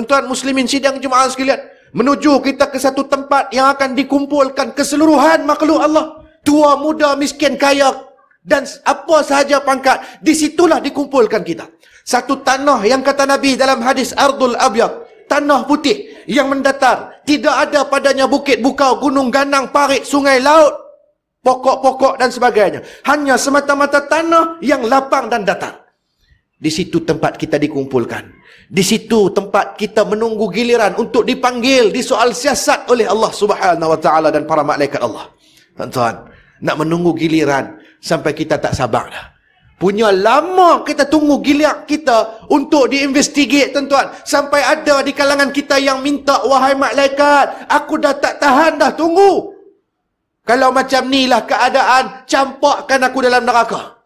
tuan muslimin sidang Jumaat sekalian, menuju kita ke satu tempat yang akan dikumpulkan keseluruhan makhluk Allah, tua, muda, miskin, kaya dan apa sahaja pangkat, di situlah dikumpulkan kita. Satu tanah yang kata Nabi dalam hadis Ardul Abyad, tanah putih yang mendatar, tidak ada padanya bukit bukau, gunung ganang, parit, sungai, laut, pokok-pokok dan sebagainya. Hanya semata-mata tanah yang lapang dan datar. Di situ tempat kita dikumpulkan. Di situ tempat kita menunggu giliran untuk dipanggil, di soal siasat oleh Allah Subhanahu wa taala dan para malaikat Allah. Tuan-tuan, nak menunggu giliran sampai kita tak sabar dah. Punya lama kita tunggu giliran kita untuk diinvestigate tuan-tuan. Sampai ada di kalangan kita yang minta, wahai malaikat, aku dah tak tahan dah, tunggu. Kalau macam ni lah keadaan, campakkan aku dalam neraka.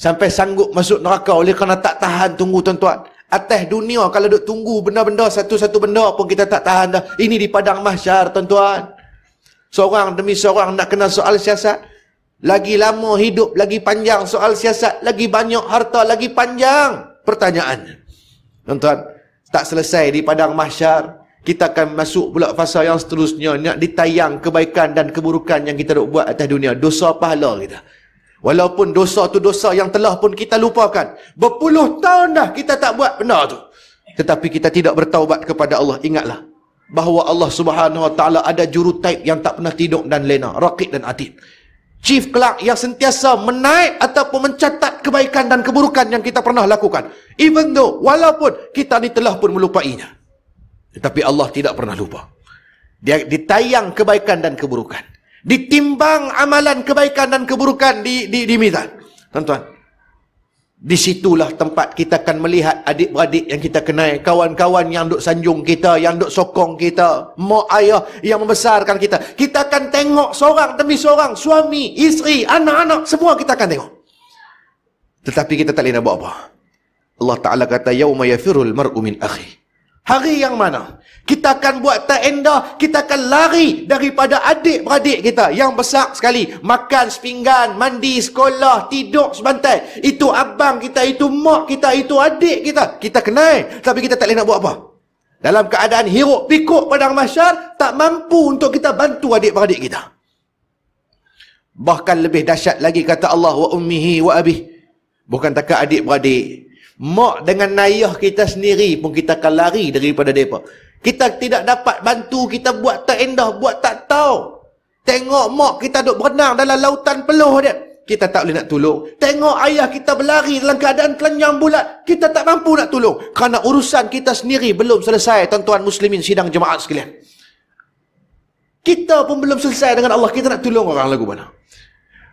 Sampai sanggup masuk neraka oleh kerana tak tahan tunggu tuan-tuan. Atas dunia kalau duk tunggu benda-benda satu-satu benda pun kita tak tahan dah. Ini di padang mahsyar tuan-tuan. Seorang demi seorang nak kena soal siasat. Lagi lama hidup, lagi panjang soal siasat. Lagi banyak harta, lagi panjang pertanyaannya. Tuan-tuan, tak selesai di padang mahsyar. Kita akan masuk pula fasa yang seterusnya. Nak ditayang kebaikan dan keburukan yang kita duk buat atas dunia. Dosa pahala kita. Walaupun dosa tu dosa yang telah pun kita lupakan. Berpuluh tahun dah kita tak buat benda tu. Tetapi kita tidak bertaubat kepada Allah. Ingatlah. Bahawa Allah subhanahu wa ta'ala ada juru taib yang tak pernah tidur dan lena. Rakit dan atid. Chief clerk yang sentiasa menaik ataupun mencatat kebaikan dan keburukan yang kita pernah lakukan. Even though, walaupun kita ni telah pun melupainya. Tetapi Allah tidak pernah lupa. Dia ditayang kebaikan dan keburukan ditimbang amalan kebaikan dan keburukan di di di mizan. Tuan-tuan. Di situlah tempat kita akan melihat adik-beradik yang kita kenal, kawan-kawan yang duk sanjung kita, yang duk sokong kita, mak ayah yang membesarkan kita. Kita akan tengok seorang demi seorang, suami, isteri, anak-anak, semua kita akan tengok. Tetapi kita tak boleh nak buat apa. Allah Taala kata yauma yafirul mar'u min akhihi Hari yang mana? Kita akan buat tenda, kita akan lari daripada adik-beradik kita yang besar sekali. Makan sepinggan, mandi, sekolah, tidur sebantai. Itu abang kita, itu mak kita, itu adik kita. Kita kenal, tapi kita tak boleh nak buat apa. Dalam keadaan hiruk pikuk padang masyar, tak mampu untuk kita bantu adik-beradik kita. Bahkan lebih dahsyat lagi kata Allah wa ummihi wa abih. Bukan takat adik-beradik, mak dengan ayah kita sendiri pun kita akan lari daripada mereka. Kita tidak dapat bantu, kita buat tak endah, buat tak tahu. Tengok mak kita duduk berenang dalam lautan peluh dia. Kita tak boleh nak tolong. Tengok ayah kita berlari dalam keadaan telanjang bulat. Kita tak mampu nak tolong. Kerana urusan kita sendiri belum selesai. Tuan-tuan muslimin sidang jemaat sekalian. Kita pun belum selesai dengan Allah. Kita nak tolong orang lagu mana?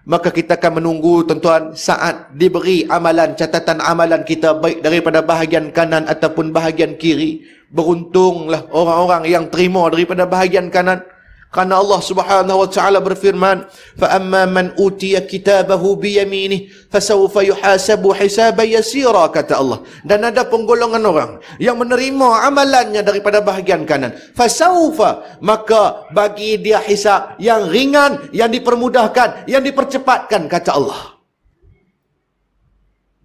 maka kita akan menunggu tuan-tuan saat diberi amalan catatan amalan kita baik daripada bahagian kanan ataupun bahagian kiri beruntunglah orang-orang yang terima daripada bahagian kanan Karena Allah Subhanahu wa taala berfirman, "Fa amma man utiya kitabahu bi yaminih fa yuhasabu hisaban yasira," kata Allah. Dan ada penggolongan orang yang menerima amalannya daripada bahagian kanan. "Fa maka bagi dia hisab yang ringan, yang dipermudahkan, yang dipercepatkan kata Allah.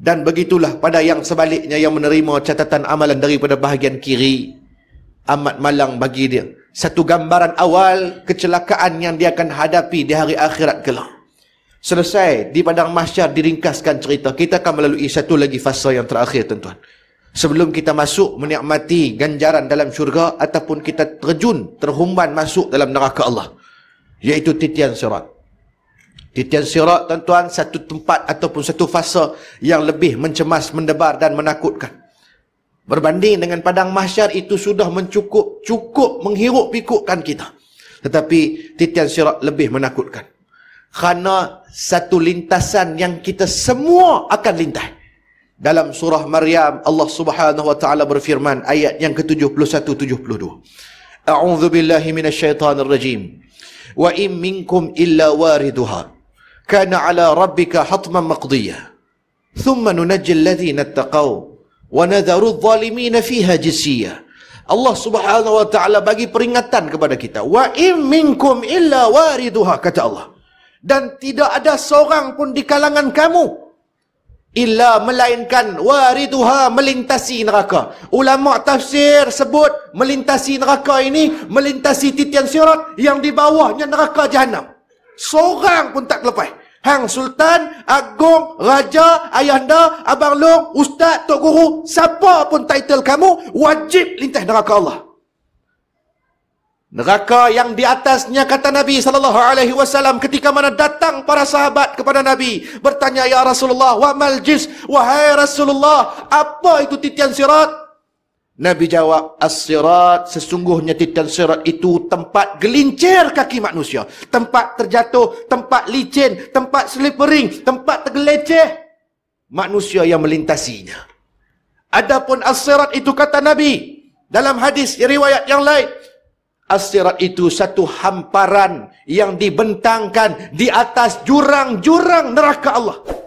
Dan begitulah pada yang sebaliknya yang menerima catatan amalan daripada bahagian kiri, amat malang bagi dia. Satu gambaran awal kecelakaan yang dia akan hadapi di hari akhirat kelak. Selesai di padang mahsyar diringkaskan cerita. Kita akan melalui satu lagi fasa yang terakhir tuan-tuan. Sebelum kita masuk menikmati ganjaran dalam syurga ataupun kita terjun terhumban masuk dalam neraka Allah. Iaitu titian sirat. Titian sirat tuan-tuan satu tempat ataupun satu fasa yang lebih mencemas, mendebar dan menakutkan. Berbanding dengan padang mahsyar itu sudah mencukup cukup menghirup pikukkan kita. Tetapi titian sirat lebih menakutkan. Kerana satu lintasan yang kita semua akan lintas. Dalam surah Maryam Allah Subhanahu wa taala berfirman ayat yang ke-71 72. A'udzu billahi minasyaitonir rajim. Wa in minkum illa waridha Kana ala rabbika hatman maqdiyah. Thumma nunajjil ladzina ittaqaw wa nadharu dhalimin fiha jisiya Allah Subhanahu wa taala bagi peringatan kepada kita wa in minkum illa wariduha kata Allah dan tidak ada seorang pun di kalangan kamu illa melainkan wariduha melintasi neraka ulama tafsir sebut melintasi neraka ini melintasi titian sirat yang di bawahnya neraka jahanam seorang pun tak lepas Hang Sultan, Agong, Raja, Ayahanda, Abang Long, Ustaz, Tok Guru, siapa pun title kamu, wajib lintah neraka Allah. Neraka yang di atasnya kata Nabi saw. ketika mana datang para sahabat kepada Nabi bertanya ya Rasulullah wa maljis wahai Rasulullah apa itu titian sirat Nabi jawab, As-sirat, sesungguhnya titan sirat itu tempat gelincir kaki manusia. Tempat terjatuh, tempat licin, tempat slippering, tempat tergeleceh. Manusia yang melintasinya. Adapun as-sirat itu kata Nabi. Dalam hadis riwayat yang lain. As-sirat itu satu hamparan yang dibentangkan di atas jurang-jurang neraka Allah.